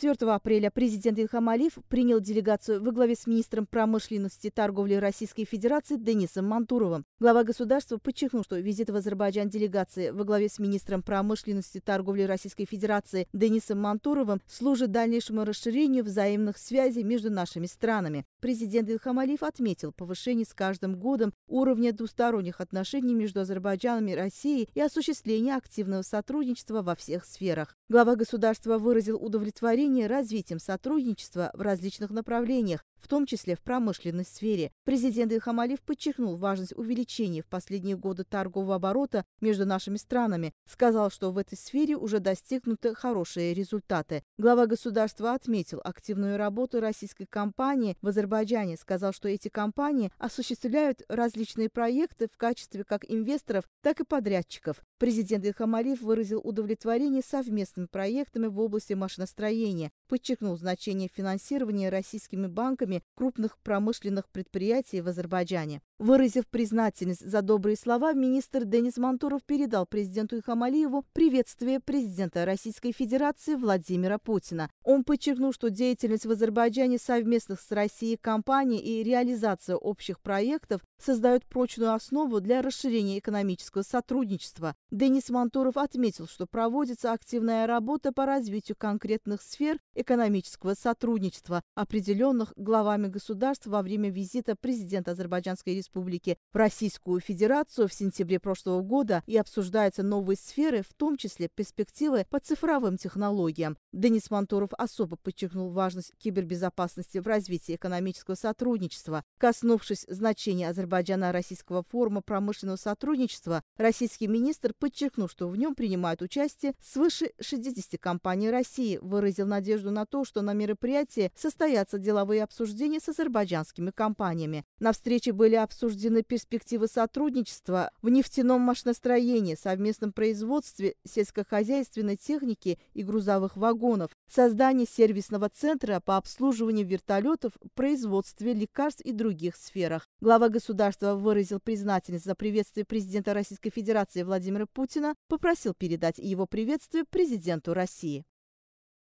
4 апреля президент Ильхам Алиев принял делегацию во главе с министром промышленности и торговли Российской Федерации Денисом Мантуровым. Глава государства подчеркнул, что визит в Азербайджан делегации во главе с министром промышленности и торговли Российской Федерации Денисом Мантуровым служит дальнейшему расширению взаимных связей между нашими странами. Президент Ильхам Алиев отметил повышение с каждым годом уровня двусторонних отношений между Азербайджаном и Россией и осуществление активного сотрудничества во всех сферах. Глава государства выразил удовлетворение управление развитием сотрудничества в различных направлениях, в том числе в промышленной сфере. Президент Ильхам Алиев подчеркнул важность увеличения в последние годы торгового оборота между нашими странами, сказал, что в этой сфере уже достигнуты хорошие результаты. Глава государства отметил активную работу российской компании в Азербайджане, сказал, что эти компании осуществляют различные проекты в качестве как инвесторов, так и подрядчиков. Президент Ильхам Алиев выразил удовлетворение совместными проектами в области машиностроения, подчеркнул значение финансирования российскими банками работниками крупных промышленных предприятий в Азербайджане. Выразив признательность за добрые слова, министр Денис Мантуров передал президенту Ихамалиеву приветствие президента Российской Федерации Владимира Путина. Он подчеркнул, что деятельность в Азербайджане совместных с Россией компаний и реализация общих проектов создают прочную основу для расширения экономического сотрудничества. Денис Мантуров отметил, что проводится активная работа по развитию конкретных сфер экономического сотрудничества, определенных главами главами государств во время визита президента Азербайджанской Республики в Российскую Федерацию в сентябре прошлого года и обсуждаются новые сферы, в том числе перспективы по цифровым технологиям. Денис Мантуров особо подчеркнул важность кибербезопасности в развитии экономического сотрудничества. Коснувшись значения Азербайджана Российского форума промышленного сотрудничества, российский министр подчеркнул, что в нем принимают участие свыше 60 компаний России, выразил надежду на то, что на мероприятии состоятся деловые обсуждения обсуждения с азербайджанскими компаниями. На встрече были обсуждены перспективы сотрудничества в нефтяном машиностроении, совместном производстве сельскохозяйственной техники и грузовых вагонов, создание сервисного центра по обслуживанию вертолетов, производстве лекарств и других сферах. Глава государства выразил признательность за приветствие президента Российской Федерации Владимира Путина, попросил передать его приветствие президенту России.